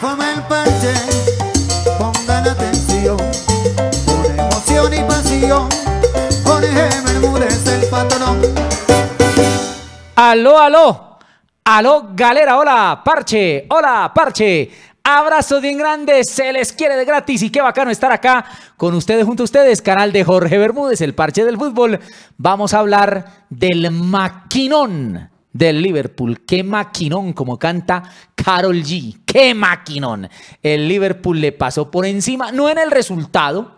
Fama el parche, pongan atención, con emoción y pasión, Jorge Bermúdez el patrón. Aló, aló, aló, galera, hola, parche, hola, parche. abrazo bien grande, se les quiere de gratis y qué bacano estar acá con ustedes, junto a ustedes, canal de Jorge Bermúdez, el parche del fútbol. Vamos a hablar del maquinón del Liverpool. Qué maquinón, como canta Carol G. Qué maquinón. El Liverpool le pasó por encima, no en el resultado,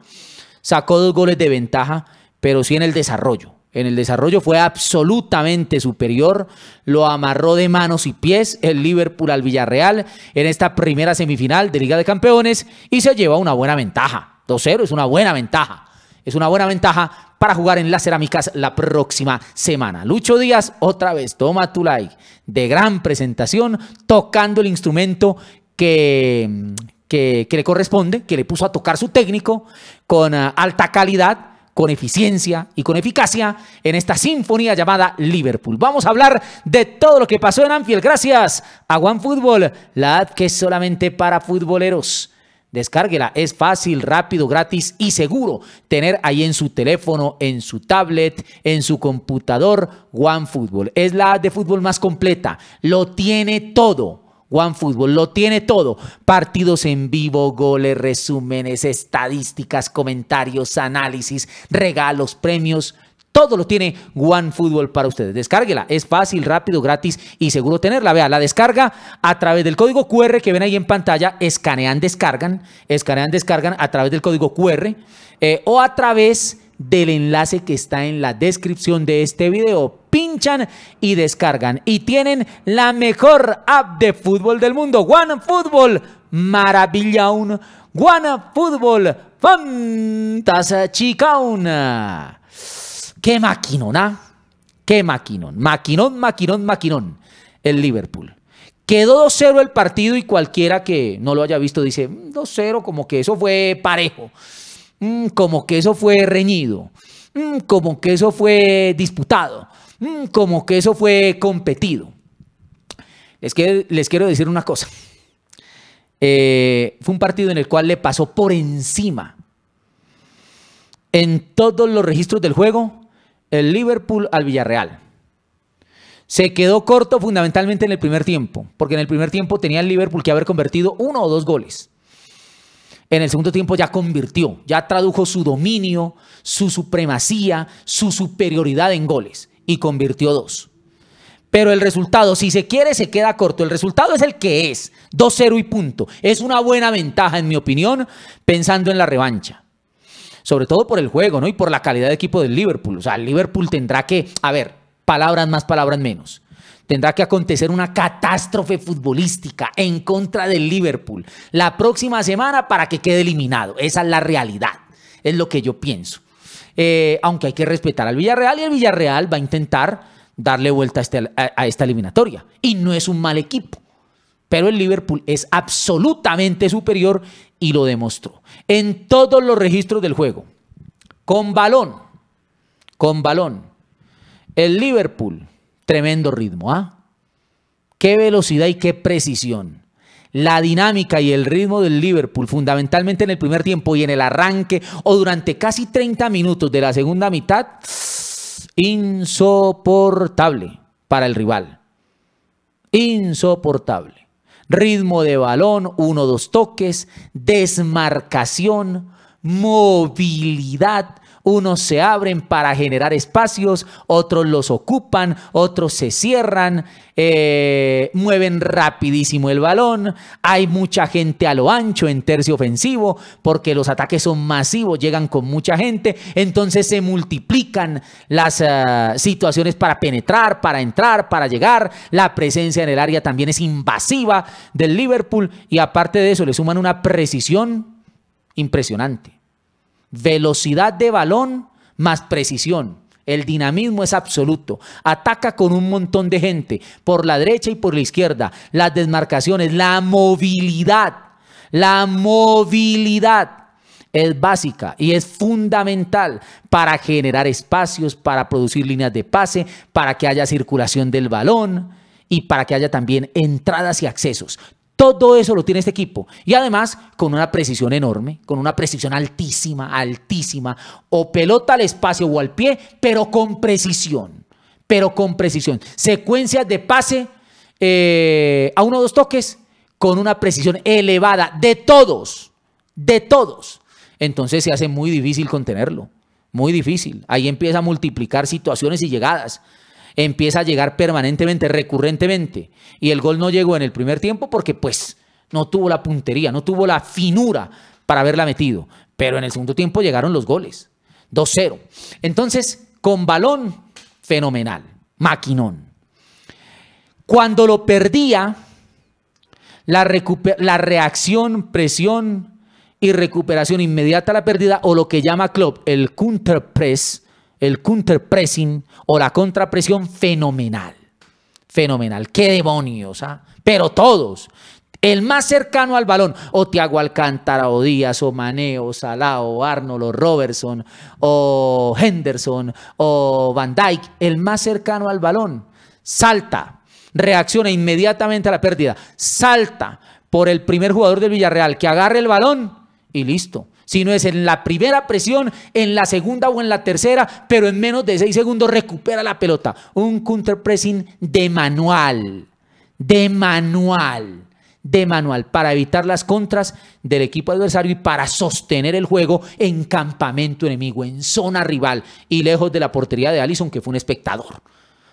sacó dos goles de ventaja, pero sí en el desarrollo. En el desarrollo fue absolutamente superior, lo amarró de manos y pies el Liverpool al Villarreal en esta primera semifinal de Liga de Campeones y se lleva una buena ventaja. 2-0 es una buena ventaja. Es una buena ventaja para jugar en las cerámicas la próxima semana. Lucho Díaz, otra vez, toma tu like, de gran presentación, tocando el instrumento que, que, le corresponde, que le puso a tocar su técnico, con eh, alta calidad, con eficiencia y con eficacia en esta sinfonía llamada Liverpool. Vamos a hablar de todo lo que pasó en Anfield gracias a One Fútbol, la app que es solamente para futboleros. Descárguela, es fácil, rápido, gratis y seguro tener ahí en su teléfono, en su tablet, en su computador OneFootball. Es la app de fútbol más completa, lo tiene todo. OneFootball lo tiene todo. Partidos en vivo, goles, resúmenes, estadísticas, comentarios, análisis, regalos, premios. Todo lo tiene OneFootball para ustedes. Descárguela. Es fácil, rápido, gratis y seguro tenerla. Vea, la descarga a través del código QR que ven ahí en pantalla. Escanean, descargan. Escanean, descargan a través del código QR eh, o a través del enlace que está en la descripción de este video. Pinchan y descargan. Y tienen la mejor app de fútbol del mundo. OneFootball. Maravilla un. Guana Fútbol chica una qué maquinón, ¿ah? Qué maquinón, maquinón, maquinón, maquinón el Liverpool. Quedó 2-0 el partido y cualquiera que no lo haya visto dice 2-0 mm, como que eso fue parejo, mm, como que eso fue reñido, mm, como que eso fue disputado, como que eso fue competido. Es que, les quiero decir una cosa. Eh, fue un partido en el cual le pasó por encima en todos los registros del juego el Liverpool al Villarreal. Se quedó corto fundamentalmente en el primer tiempo, porque en el primer tiempo tenía el Liverpool que haber convertido uno o dos goles. En el segundo tiempo ya convirtió, ya tradujo su dominio, su supremacía, su superioridad en goles y convirtió dos. Pero el resultado, si se quiere, se queda corto. El resultado es el que es, 2-0 y punto. Es una buena ventaja, en mi opinión, pensando en la revancha sobre todo por el juego, ¿no? Y por la calidad de equipo del Liverpool. O sea, el Liverpool tendrá que, a ver, palabras más, palabras menos. Tendrá que acontecer una catástrofe futbolística en contra del Liverpool la próxima semana para que quede eliminado. Esa es la realidad. Es lo que yo pienso. Eh, aunque hay que respetar al Villarreal y el Villarreal va a intentar darle vuelta a este, esta eliminatoria. Y no es un mal equipo. Pero el Liverpool es absolutamente superior y lo demostró. En todos los registros del juego. Con balón. Con balón. El Liverpool. Tremendo ritmo. ¿ah? Qué velocidad y qué precisión la dinámica y el ritmo del Liverpool, fundamentalmente en el primer tiempo y en el arranque o durante casi 30 minutos de la segunda mitad, insoportable para el rival. Insoportable ritmo de balón, uno, dos toques, desmarcación, movilidad, unos se abren para generar espacios, otros los ocupan, otros se cierran, eh, mueven rapidísimo el balón, hay mucha gente a lo ancho en tercio ofensivo porque los ataques son masivos, llegan con mucha gente, entonces se multiplican las eh, situaciones para penetrar, para entrar, para llegar, la presencia en el área también es invasiva del Liverpool y aparte de eso le suman una precisión impresionante. Velocidad de balón más precisión. El dinamismo es absoluto. Ataca con un montón de gente, por la derecha y por la izquierda. Las desmarcaciones, la movilidad. La movilidad es básica y es fundamental para generar espacios, para producir líneas de pase, para que haya circulación del balón y para que haya también entradas y accesos. Todo eso lo tiene este equipo. Y además con una precisión enorme, con una precisión altísima, altísima. O pelota al espacio o al pie, pero con precisión. Pero con precisión. Secuencias de pase eh, a uno o dos toques con una precisión elevada de todos. De todos. Entonces se hace muy difícil contenerlo. Muy difícil. Ahí empieza a multiplicar situaciones y llegadas empieza a llegar permanentemente, recurrentemente. Y el gol no llegó en el primer tiempo porque pues no tuvo la puntería, no tuvo la finura para haberla metido. Pero en el segundo tiempo llegaron los goles. 2-0. Entonces, con balón, fenomenal. Maquinón. Cuando lo perdía, la, la reacción, presión y recuperación inmediata a la pérdida, o lo que llama Klopp el counter press, el counterpressing o la contrapresión fenomenal. Fenomenal. Qué demonios, ¿ah? Pero todos. El más cercano al balón, o Tiago Alcántara, o Díaz, o Maneo, o Salah, o Arnold, o Robertson, o Henderson, o Van Dyke, el más cercano al balón, salta, reacciona inmediatamente a la pérdida, salta por el primer jugador del Villarreal que agarre el balón y listo sino es en la primera presión, en la segunda o en la tercera, pero en menos de seis segundos recupera la pelota. Un counter pressing de manual, de manual, de manual, para evitar las contras del equipo adversario y para sostener el juego en campamento enemigo, en zona rival y lejos de la portería de Allison, que fue un espectador.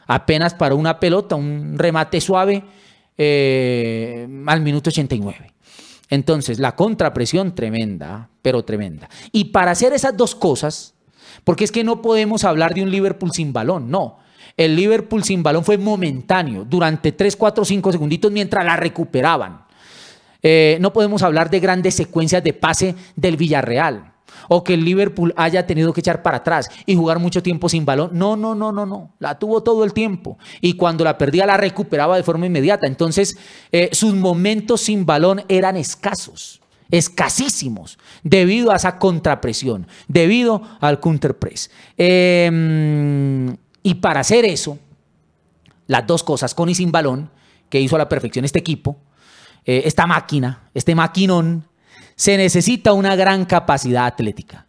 Apenas para una pelota, un remate suave eh, al minuto 89. Entonces, la contrapresión tremenda, pero tremenda. Y para hacer esas dos cosas, porque es que no podemos hablar de un Liverpool sin balón, no. El Liverpool sin balón fue momentáneo, durante 3, 4, 5 segunditos mientras la recuperaban. Eh, no podemos hablar de grandes secuencias de pase del Villarreal o que el Liverpool haya tenido que echar para atrás y jugar mucho tiempo sin balón. No, no, no, no, no. La tuvo todo el tiempo y cuando la perdía la recuperaba de forma inmediata. Entonces, eh, sus momentos sin balón eran escasos, escasísimos, debido a esa contrapresión, debido al counterpress. press. Em, y para hacer eso, las dos cosas, con y sin balón, que hizo a la perfección este equipo, eh, esta máquina, este maquinón, se necesita una gran capacidad atlética.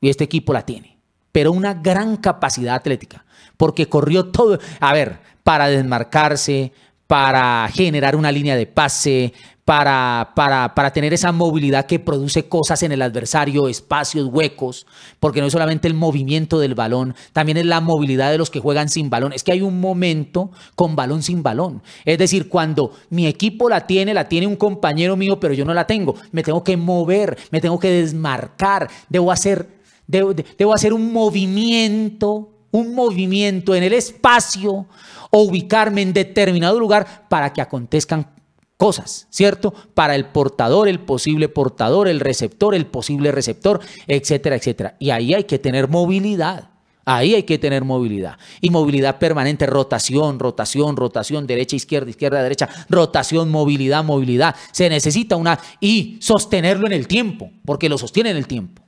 Y este equipo la tiene. Pero una gran capacidad atlética. Porque corrió todo. A ver, para desmarcarse, para generar una línea de pase, para, para, para tener esa movilidad que produce cosas en el adversario, espacios, huecos, porque no es solamente el movimiento del balón, también es la movilidad de los que juegan sin balón. Es que hay un momento con balón sin balón. Es decir, cuando mi equipo la tiene, la tiene un compañero mío, pero yo no la tengo. Me tengo que mover, me tengo que desmarcar, debo hacer, debo, debo hacer un movimiento un movimiento en el espacio o ubicarme en determinado lugar para que acontezcan cosas, ¿cierto? Para el portador, el posible portador, el receptor, el posible receptor, etcétera, etcétera. Y ahí hay que tener movilidad. Ahí hay que tener movilidad. Y movilidad permanente, rotación, rotación, rotación, derecha, izquierda, izquierda, derecha, rotación, movilidad, movilidad. Se necesita una... Y sostenerlo en el tiempo, porque lo sostiene en el tiempo.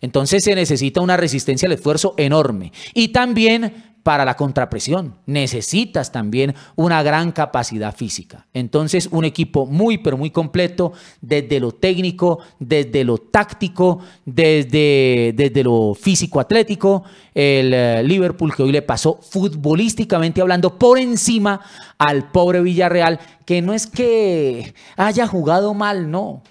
Entonces se necesita una resistencia al esfuerzo enorme. Y también para la contrapresión. Necesitas también una gran capacidad física. Entonces, un equipo muy, pero muy completo desde lo técnico, desde lo táctico, desde, desde lo físico-atlético. El eh, Liverpool que hoy le pasó futbolísticamente hablando por encima al pobre Villarreal, que no es que haya jugado mal, no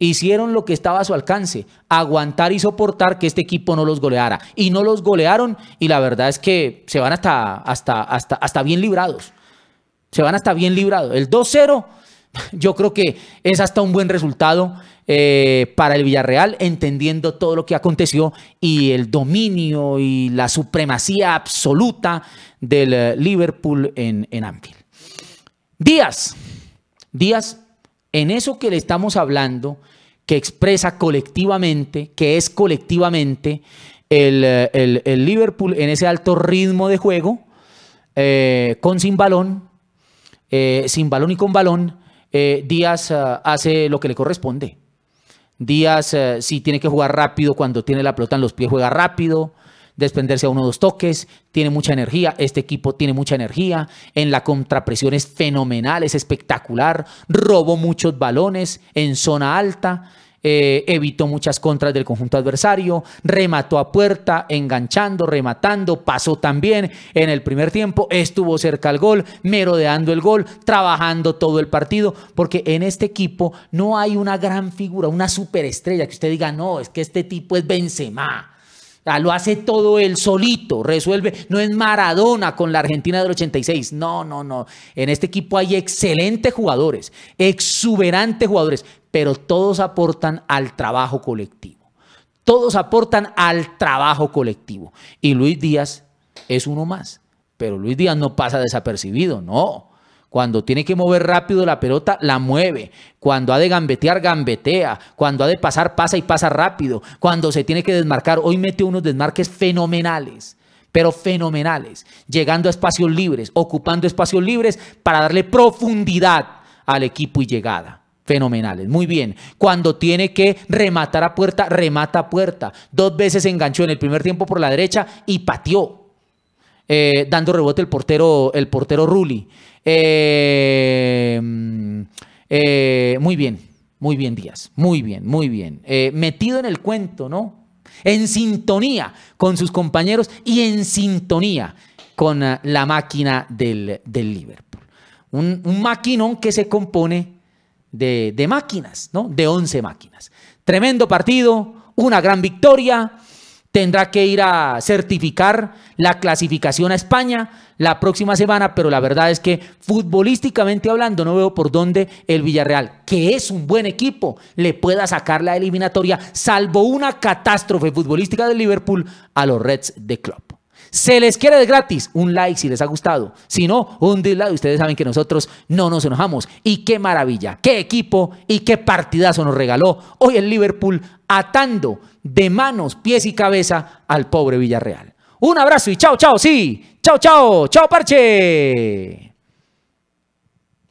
hicieron lo que estaba a su alcance, aguantar y soportar que este equipo no los goleara. Y no los golearon y la verdad es que se van hasta, hasta, hasta, hasta bien librados. Se van hasta bien librados. El 2-0 yo creo que es hasta un buen resultado eh, para el Villarreal, entendiendo todo lo que aconteció y el dominio y la supremacía absoluta del eh, Liverpool en, en Anfield. Díaz, Díaz en eso que le estamos hablando, que expresa colectivamente, que es colectivamente el, eh, Liverpool en ese alto ritmo de juego, eh, con sin balón, eh, sin balón y con balón, Díaz hace lo que le corresponde. Díaz, si tiene que jugar rápido, cuando tiene la pelota en los pies, juega rápido desprenderse a uno o dos toques, tiene mucha energía, este equipo tiene mucha energía, en la contrapresión es fenomenal, es espectacular, robó muchos balones en zona alta, eh, evitó muchas contras del conjunto adversario, remató a puerta, enganchando, rematando, pasó también en el primer tiempo, estuvo cerca al gol, merodeando el gol, trabajando todo el partido, porque en este equipo no hay una gran figura, una superestrella que usted diga, no, es que este tipo es Benzema lo hace todo él solito, resuelve. No es Maradona con la Argentina del 86. No, no, no. En este equipo hay excelentes jugadores, exuberantes jugadores, pero todos aportan al trabajo colectivo. Todos aportan al trabajo colectivo. Y Luis Díaz es uno más. Pero Luis Díaz no pasa desapercibido, no. Cuando tiene que mover rápido la pelota, la mueve. Cuando ha de gambetear, gambetea. Cuando ha de pasar, pasa y pasa rápido. Cuando se tiene que desmarcar, hoy mete unos desmarques fenomenales pero fenomenales, llegando a espacios libres, ocupando espacios libres para darle profundidad al equipo y llegada. Fenomenales, muy bien. Cuando tiene que rematar a puerta, remata a puerta. Dos veces enganchó en el primer tiempo por la derecha y pateó, eh, dando rebote el portero, el portero Rulli. Eh, mm, eh, muy bien, muy bien, Díaz. Muy bien, muy bien. Eh, metido en el cuento, ¿no? En sintonía con sus compañeros y en sintonía con ah, la máquina del, Liverpool. Un, un, maquinón que se compone de, de máquinas, ¿no? De 11 máquinas. Tremendo partido, una gran victoria tendrá que ir a certificar la clasificación a España la próxima semana, pero la verdad es que futbolísticamente hablando no veo por dónde el Villarreal, que es un buen equipo, le pueda sacar la eliminatoria, salvo una catástrofe futbolística del Liverpool a los Reds de Club. Se les quiere de gratis. Un like si les ha gustado. Si no, un dislike. Ustedes saben que nosotros no nos enojamos. Y qué maravilla, qué equipo y qué partidazo nos regaló hoy el Liverpool atando de manos, pies y cabeza al pobre Villarreal. Un abrazo y chao, chao, sí. Chao, chao, chao, parche.